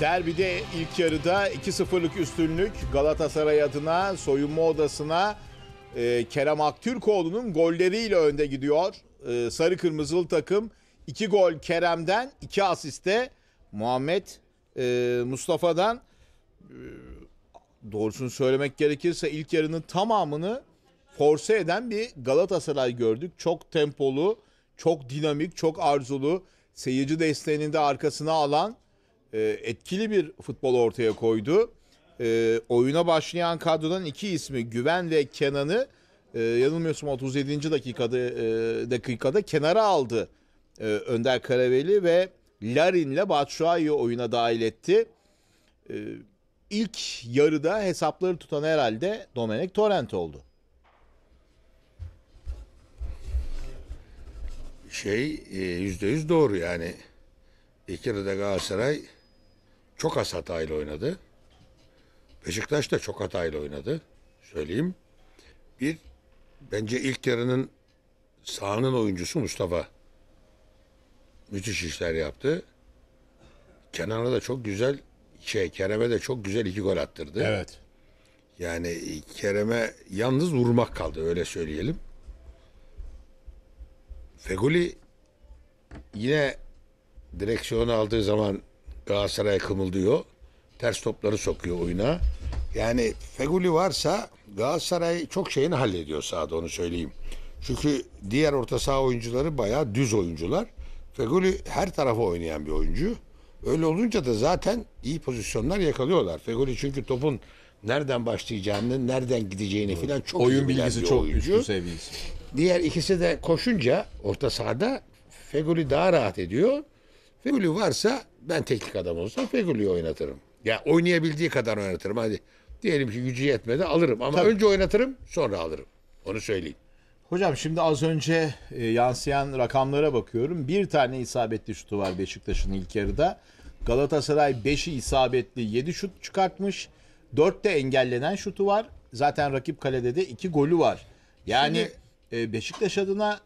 Derbide ilk yarıda 2-0'lık üstünlük Galatasaray adına soyunma odasına e, Kerem Aktürkoğlu'nun golleriyle önde gidiyor. E, sarı kırmızılı takım 2 gol Kerem'den 2 asiste Muhammed e, Mustafa'dan e, doğrusunu söylemek gerekirse ilk yarının tamamını force eden bir Galatasaray gördük. Çok tempolu, çok dinamik, çok arzulu, seyirci desteğini de arkasına alan e, etkili bir futbol ortaya koydu. E, oyuna başlayan kadrodan iki ismi Güven ve Kenan'ı e, yanılmıyorsam 37. dakikada e, dakikada kenara aldı e, Önder Karaveli ve Larin'le Batshuayi'yi oyuna dahil etti. E, ilk yarıda hesapları tutan herhalde Domenek Torrent oldu. Şey e, yüzde yüz doğru yani. İlk yarıda Galatasaray çok az hatayla oynadı. Beşiktaş da çok hatayla oynadı. Söyleyeyim. Bir, bence ilk yarının sahanın oyuncusu Mustafa. Müthiş işler yaptı. Kenan'a da çok güzel şey Kerem'e de çok güzel iki gol attırdı. Evet. Yani Kerem'e yalnız vurmak kaldı öyle söyleyelim. Feguli yine direksiyonu aldığı zaman Galatasaray kımıldıyor. Ters topları sokuyor oyuna. Yani Feguli varsa Galatasaray çok şeyini hallediyor sahada onu söyleyeyim. Çünkü diğer orta saha oyuncuları bayağı düz oyuncular. Feguli her tarafa oynayan bir oyuncu. Öyle olunca da zaten iyi pozisyonlar yakalıyorlar. Feguli çünkü topun nereden başlayacağını, nereden gideceğini filan çok oyun bilgisi çok oyuncu. Diğer ikisi de koşunca orta sahada Feguli daha rahat ediyor. Fegülü varsa ben teknik adam olsam Fegülü'yü oynatırım. Ya oynayabildiği kadar oynatırım hadi. Diyelim ki gücü yetmedi alırım ama Tabii. önce oynatırım sonra alırım. Onu söyleyeyim. Hocam şimdi az önce e, yansıyan rakamlara bakıyorum. Bir tane isabetli şutu var Beşiktaş'ın ilk yarıda. Galatasaray 5'i isabetli 7 şut çıkartmış. 4'te engellenen şutu var. Zaten rakip kalede de 2 golü var. Yani şimdi, e, Beşiktaş adına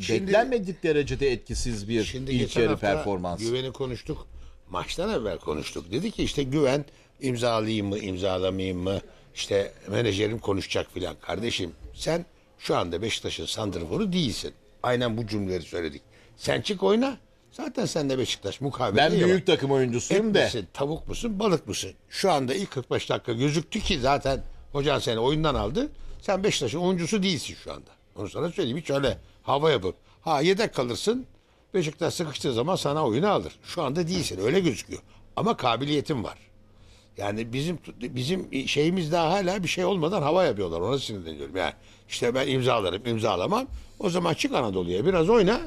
Şimdi- beklenmedik derecede etkisiz bir Şimdi ilk yarı performans. Güven'i konuştuk. Maçtan evvel konuştuk. Dedi ki işte Güven imzalayayım mı imzalamayayım mı? İşte menajerim konuşacak filan. Kardeşim sen şu anda Beşiktaş'ın santrforu değilsin. Aynen bu cümleleri söyledik. Sen çık oyna. Zaten sen de Beşiktaş mukavele Ben büyük takım oyuncusuyum Et de. misin, tavuk musun, balık mısın? Şu anda ilk 45 dakika gözüktü ki zaten hocan seni oyundan aldı. Sen Beşiktaş'ın oyuncusu değilsin şu anda. Onu sana söyleyeyim. Hiç öyle hava yapıp. Ha yedek kalırsın. Beşiktaş sıkıştığı zaman sana oyunu alır. Şu anda değilsin. Öyle gözüküyor. Ama kabiliyetim var. Yani bizim bizim şeyimiz daha hala bir şey olmadan hava yapıyorlar. Ona sinirleniyorum. Yani işte ben imzalarım, imzalamam. O zaman çık Anadolu'ya biraz oyna.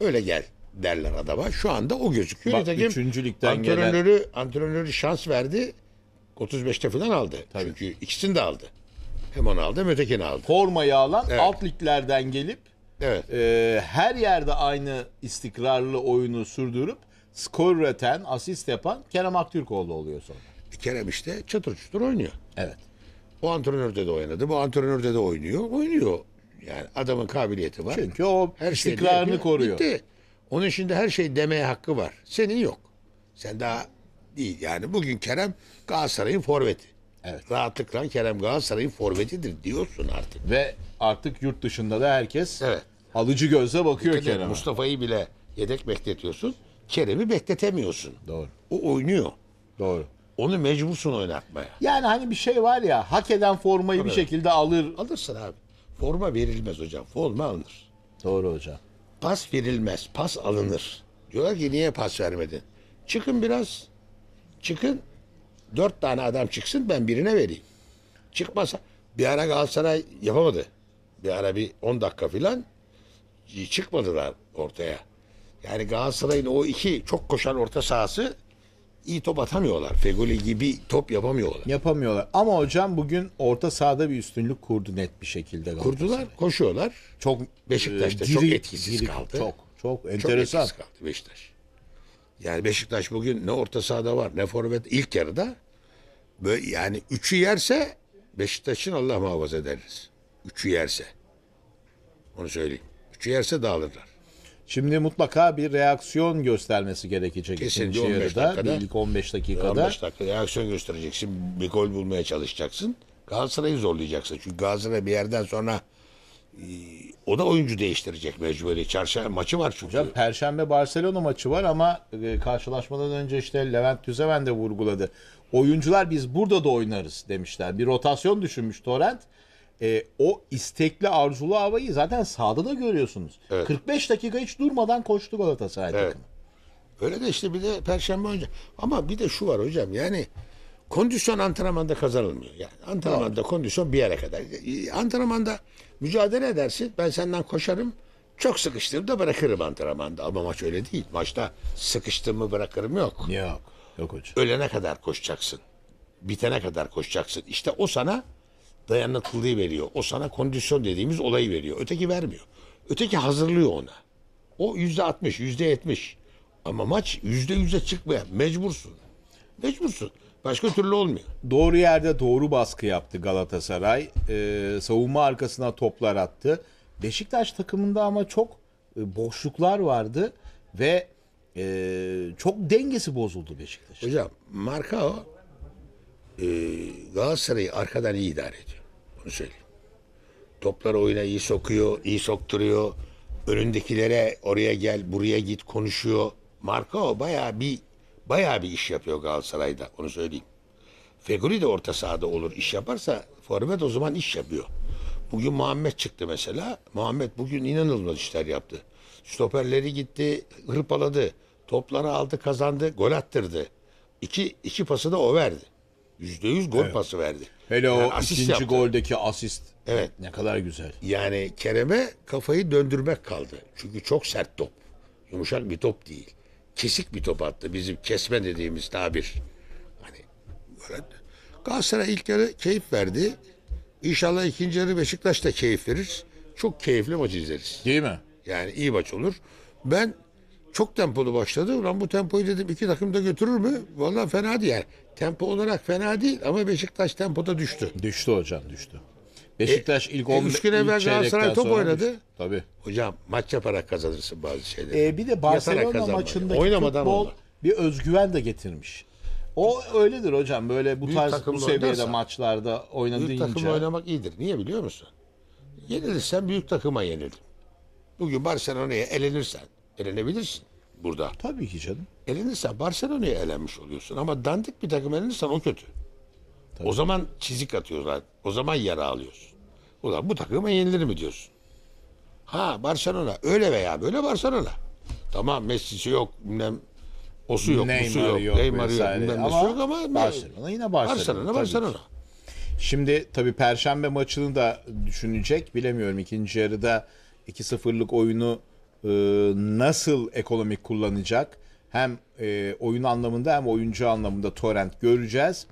Öyle gel derler adama. Şu anda o gözüküyor. Bak, Nitekim, üçüncülükten antrenörü, gelen... antrenörü şans verdi. 35'te falan aldı. Tabii. Çünkü ikisini de aldı. Hem onu aldı hem ötekini aldı. Formayı alan evet. alt liglerden gelip evet. e, her yerde aynı istikrarlı oyunu sürdürüp skor üreten, asist yapan Kerem Aktürkoğlu oluyor sonra. E, Kerem işte çatır çutur oynuyor. Evet. O antrenörde de oynadı, bu antrenörde de oynuyor. Oynuyor. Yani adamın kabiliyeti var. Çünkü o her istikrarını şey koruyor. Bitti. Onun şimdi her şey demeye hakkı var. Senin yok. Sen daha değil yani. Bugün Kerem Galatasaray'ın forveti. Evet. Rahatlıkla Kerem Galatasaray'ın forvetidir diyorsun artık. Ve artık yurt dışında da herkes Evet. alıcı gözle bakıyor Kerem'e. Mustafa'yı bile yedek bekletiyorsun. Kerem'i bekletemiyorsun. Doğru. O oynuyor. Doğru. Onu mecbursun oynatmaya. Yani hani bir şey var ya hak eden formayı bir şekilde alır. Alırsın abi. Forma verilmez hocam. Forma alınır. Doğru hocam. Pas verilmez. Pas alınır. Diyorlar ki niye pas vermedin? Çıkın biraz. Çıkın. Dört tane adam çıksın ben birine vereyim. Çıkmasa bir ara Galatasaray yapamadı. Bir ara bir 10 dakika filan çıkmadılar ortaya. Yani Galatasaray'ın o iki çok koşan orta sahası iyi top atamıyorlar. Fegoli gibi top yapamıyorlar. Yapamıyorlar. Ama hocam bugün orta sahada bir üstünlük kurdu net bir şekilde. Kurdular, koşuyorlar. Çok Beşiktaş'ta e, diri, çok etkisiz diri, kaldı. Çok çok enteresan. Çok etkisiz kaldı Beşiktaş. Yani Beşiktaş bugün ne orta sahada var ne forvet ilk yarıda böyle yani üçü yerse Beşiktaş'ın Allah muhafaza ederiz. Üçü yerse. Onu söyleyeyim. Üçü yerse dağılırlar. Şimdi mutlaka bir reaksiyon göstermesi gerekecek. Kesinlikle 15 yarıda, dakikada. ilk 15 dakikada. 15 dakika reaksiyon göstereceksin. Bir gol bulmaya çalışacaksın. Galatasaray'ı zorlayacaksın. Çünkü Galatasaray bir yerden sonra ee, o da oyuncu değiştirecek mecburi. Çarşamba maçı var çünkü. Hocam Perşembe Barcelona maçı var ama e, karşılaşmadan önce işte Levent Düzemen de vurguladı. Oyuncular biz burada da oynarız demişler. Bir rotasyon düşünmüş Torrent. E, o istekli arzulu havayı zaten sahada da görüyorsunuz. Evet. 45 dakika hiç durmadan koştu Galatasaray evet. takımı. Öyle de işte bir de Perşembe önce. Ama bir de şu var hocam yani Kondisyon antrenmanda kazanılmıyor. Yani antrenmanda Doğru. kondisyon bir yere kadar. E, antrenmanda mücadele edersin. Ben senden koşarım. Çok da bırakırım antrenmanda. Ama maç öyle değil. Maçta sıkıştığımı bırakırım yok. Yok. Yok hocam. Ölene kadar koşacaksın. Bitene kadar koşacaksın. İşte o sana dayanıklılığı veriyor. O sana kondisyon dediğimiz olayı veriyor. Öteki vermiyor. Öteki hazırlıyor ona. O yüzde altmış, yüzde yetmiş. Ama maç yüzde yüze çıkmaya mecbursun. Mecbursun. Başka türlü olmuyor. Doğru yerde doğru baskı yaptı Galatasaray. Ee, savunma arkasına toplar attı. Beşiktaş takımında ama çok e, boşluklar vardı ve e, çok dengesi bozuldu Beşiktaş. Hocam Markao e, ee, Galatasaray'ı arkadan iyi idare ediyor. Bunu söyleyeyim. Topları oyuna iyi sokuyor, iyi sokturuyor. Önündekilere oraya gel, buraya git konuşuyor. Marka o bayağı bir bayağı bir iş yapıyor Galatasaray'da onu söyleyeyim. Feguli de orta sahada olur iş yaparsa forvet o zaman iş yapıyor. Bugün Muhammed çıktı mesela. Muhammed bugün inanılmaz işler yaptı. Stoperleri gitti, hırpaladı. Topları aldı, kazandı, gol attırdı. İki, iki pası da o verdi. Yüzde yüz gol evet. pası verdi. Hele yani o ikinci yaptı. goldeki asist. Evet. Ne kadar güzel. Yani Kerem'e kafayı döndürmek kaldı. Çünkü çok sert top. Yumuşak bir top değil kesik bir top attı. Bizim kesme dediğimiz tabir. Hani böyle. Galatasaray ilk yarı keyif verdi. İnşallah ikinci yarı Beşiktaş da keyif verir. Çok keyifli maç izleriz. Değil mi? Yani iyi maç olur. Ben çok tempolu başladı. Ulan bu tempoyu dedim iki takım da götürür mü? vallahi fena değil. Yani. Tempo olarak fena değil ama Beşiktaş tempoda düştü. Düştü hocam düştü. Beşiktaş e, ilk 10 e, üç güne evvel Galatasaray top oynadı. Tabii. Hocam maç yaparak kazanırsın bazı şeyleri. E, bir de Barcelona maçındaki Oynamadan futbol onlar. bir özgüven de getirmiş. O öyledir hocam. Böyle bu Büyük tarz bu seviyede oynarsan, maçlarda oynadığınca. Büyük takım oynamak iyidir. Niye biliyor musun? Yenilirsen büyük takıma yenildin. Bugün Barcelona'ya elenirsen elenebilirsin burada. Tabii ki canım. Elenirsen Barcelona'ya elenmiş oluyorsun ama dandik bir takım elenirsen o kötü. Tabii. O zaman çizik atıyorlar. O zaman yara alıyorsun. Ulan bu takıma yenilir mi diyorsun? Ha Barcelona öyle veya böyle Barcelona. Tamam Messi'si yok bilmem Osu yok, Neymar busu yok, yok Neymar'ı yok, bilmem ama yok ama Barcelona yine Barcelona. Barcelona, Barcelona. Şimdi tabii Perşembe maçını da düşünecek. Bilemiyorum ikinci yarıda 2-0'lık oyunu e, nasıl ekonomik kullanacak? Hem e, oyun anlamında hem oyuncu anlamında torrent göreceğiz.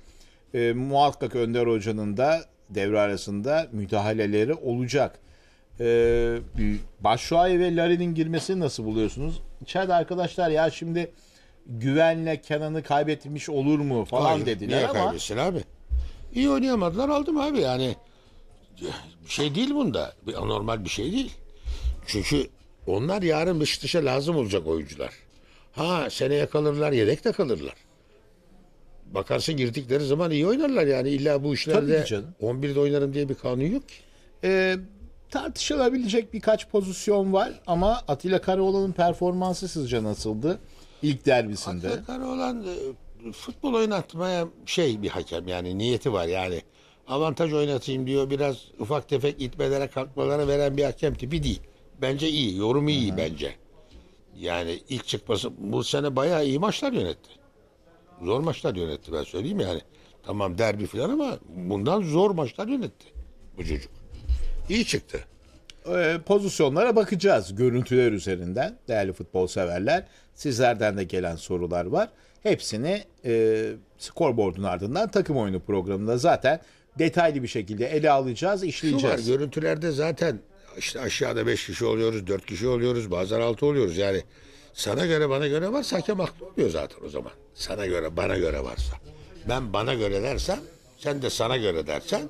E, muhakkak Önder Hoca'nın da devre arasında müdahaleleri olacak. Ee, Başşuay ve Larin'in girmesini nasıl buluyorsunuz? İçeride arkadaşlar ya şimdi güvenle Kenan'ı kaybetmiş olur mu falan Hayır, dediler niye ama. kaybetsin abi? İyi oynayamadılar aldım abi yani. Bir şey değil bunda. Bir anormal bir şey değil. Çünkü onlar yarın dış dışa lazım olacak oyuncular. Ha seneye kalırlar yedek de kalırlar bakarsın girdikleri zaman iyi oynarlar yani. illa bu işlerde canım. 11'de oynarım diye bir kanun yok ki. Ee, tartışılabilecek birkaç pozisyon var ama Atilla Karaoğlan'ın performansı sizce nasıldı ilk derbisinde? Atilla Karaoğlan e, futbol oynatmaya şey bir hakem yani niyeti var yani. Avantaj oynatayım diyor biraz ufak tefek itmelere kalkmalara veren bir hakem tipi değil. Bence iyi yorumu iyi bence. Yani ilk çıkması bu sene bayağı iyi maçlar yönetti zor maçlar yönetti ben söyleyeyim yani. Tamam derbi falan ama bundan zor maçlar yönetti bu çocuk. İyi çıktı. Ee, pozisyonlara bakacağız görüntüler üzerinden değerli futbol severler. Sizlerden de gelen sorular var. Hepsini e, skorboardun ardından takım oyunu programında zaten detaylı bir şekilde ele alacağız, Şu var, işleyeceğiz. görüntülerde zaten işte aşağıda 5 kişi oluyoruz, 4 kişi oluyoruz, bazen 6 oluyoruz. Yani sana göre bana göre varsa hakem haklı oluyor zaten o zaman. Sana göre bana göre varsa. Ben bana göre dersem sen de sana göre dersen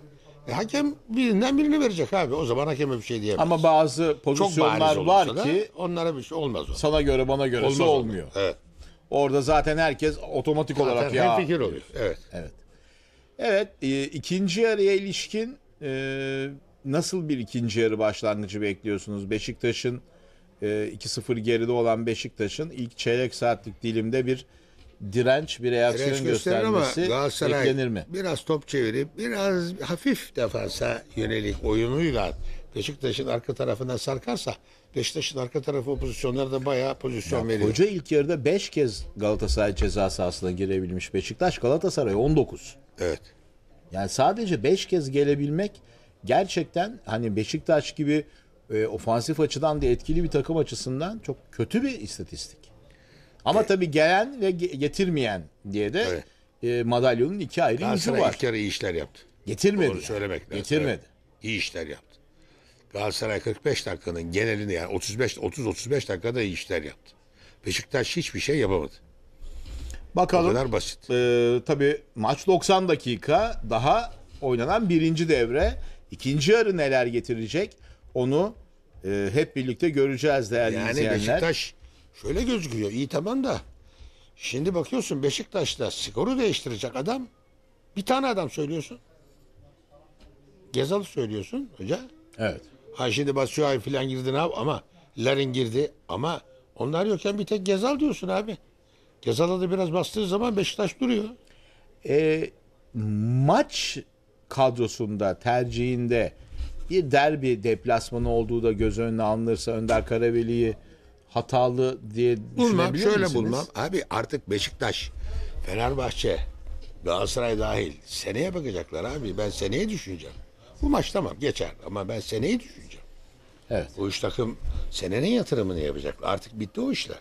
e, hakem birinden birini verecek abi. O zaman hakeme bir şey diyemez. Ama bazı pozisyonlar var ki onlara bir şey olmaz. O. Sana göre bana göre olmaz olmuyor. Onda. Evet. Orada zaten herkes otomatik zaten olarak ya. fikir oluyor. Evet. Evet. Evet, e, ikinci yarıya ilişkin e, nasıl bir ikinci yarı başlangıcı bekliyorsunuz? Beşiktaş'ın 2-0 ee, geride olan Beşiktaş'ın ilk çeyrek saatlik dilimde bir direnç bir reaksiyon göstermesi ama beklenir mi? Biraz top çevirip biraz hafif defansa yönelik oyunuyla Beşiktaş'ın arka tarafına sarkarsa Beşiktaş'ın arka tarafı o pozisyonlarda bayağı pozisyon ya, veriyor. Hoca ilk yarıda 5 kez Galatasaray ceza sahasına girebilmiş Beşiktaş. Galatasaray 19. Evet. Yani sadece 5 kez gelebilmek gerçekten hani Beşiktaş gibi e, ofansif açıdan da etkili bir takım açısından çok kötü bir istatistik. Ama evet. tabii gelen ve getirmeyen diye de e, madalyonun iki ayrı yüzü var. ilk kere iyi işler yaptı. Getirmedi. Doğru söylemek lazım. Getirmedi. Evet. İyi işler yaptı. Galatasaray 45 dakikanın genelini yani 35 30 35 dakikada iyi işler yaptı. Beşiktaş hiçbir şey yapamadı. Bakalım. O kadar basit. E, tabii maç 90 dakika daha oynanan birinci devre. İkinci yarı neler getirecek? Onu e, hep birlikte göreceğiz değerli yani izleyenler. Yani Beşiktaş şöyle gözüküyor. iyi tamam da şimdi bakıyorsun Beşiktaş'ta skoru değiştirecek adam bir tane adam söylüyorsun. Gezal söylüyorsun hoca. Evet. Ha şimdi Basuay falan girdin abi ama Larin girdi ama onlar yokken bir tek Gezal diyorsun abi. Gezal'a da biraz bastığı zaman Beşiktaş duruyor. E, maç kadrosunda tercihinde bir derbi deplasmanı olduğu da göz önüne alınırsa Önder Karaveli'yi hatalı diye bulmam, düşünebilir şöyle misiniz? bulmam. Abi artık Beşiktaş, Fenerbahçe, Galatasaray dahil seneye bakacaklar abi. Ben seneye düşüneceğim. Bu maç tamam geçer ama ben seneye düşüneceğim. Evet. O üç takım senenin yatırımını yapacaklar. Artık bitti o işler.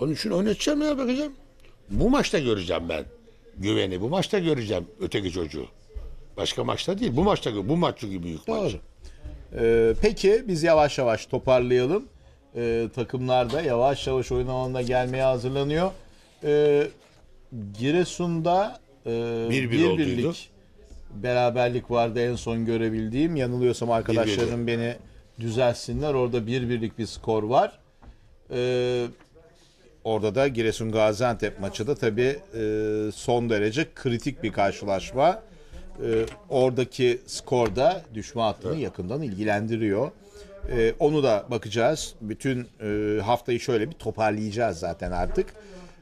Onun için oynatacağım ya bakacağım. Bu maçta göreceğim ben güveni. Bu maçta göreceğim öteki çocuğu. Başka maçta değil. Bu maçta bu maç çünkü büyük Doğru. maç. Ee, peki biz yavaş yavaş toparlayalım. Ee, takımlar da yavaş yavaş oyun alanına gelmeye hazırlanıyor. Ee, Giresun'da e, bir, bir, bir birlik beraberlik vardı en son görebildiğim. Yanılıyorsam arkadaşlarım beni düzelsinler. Orada bir birlik bir skor var. Ee, orada da Giresun Gaziantep maçı da tabii e, son derece kritik bir karşılaşma e, oradaki skorda düşme hattını evet. yakından ilgilendiriyor. E, onu da bakacağız. Bütün e, haftayı şöyle bir toparlayacağız zaten artık.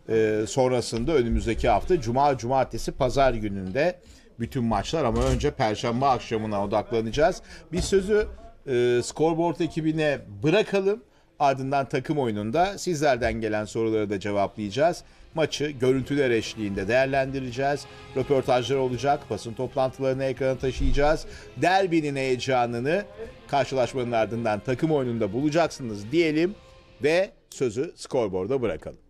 E, sonrasında önümüzdeki hafta Cuma, Cumartesi, Pazar gününde bütün maçlar ama önce Perşembe akşamına odaklanacağız. Bir sözü e, scoreboard ekibine bırakalım. Ardından takım oyununda sizlerden gelen soruları da cevaplayacağız. Maçı görüntüler eşliğinde değerlendireceğiz. Röportajlar olacak, basın toplantılarını ekrana taşıyacağız. Derbinin heyecanını karşılaşmanın ardından takım oyununda bulacaksınız diyelim ve sözü skorboarda bırakalım.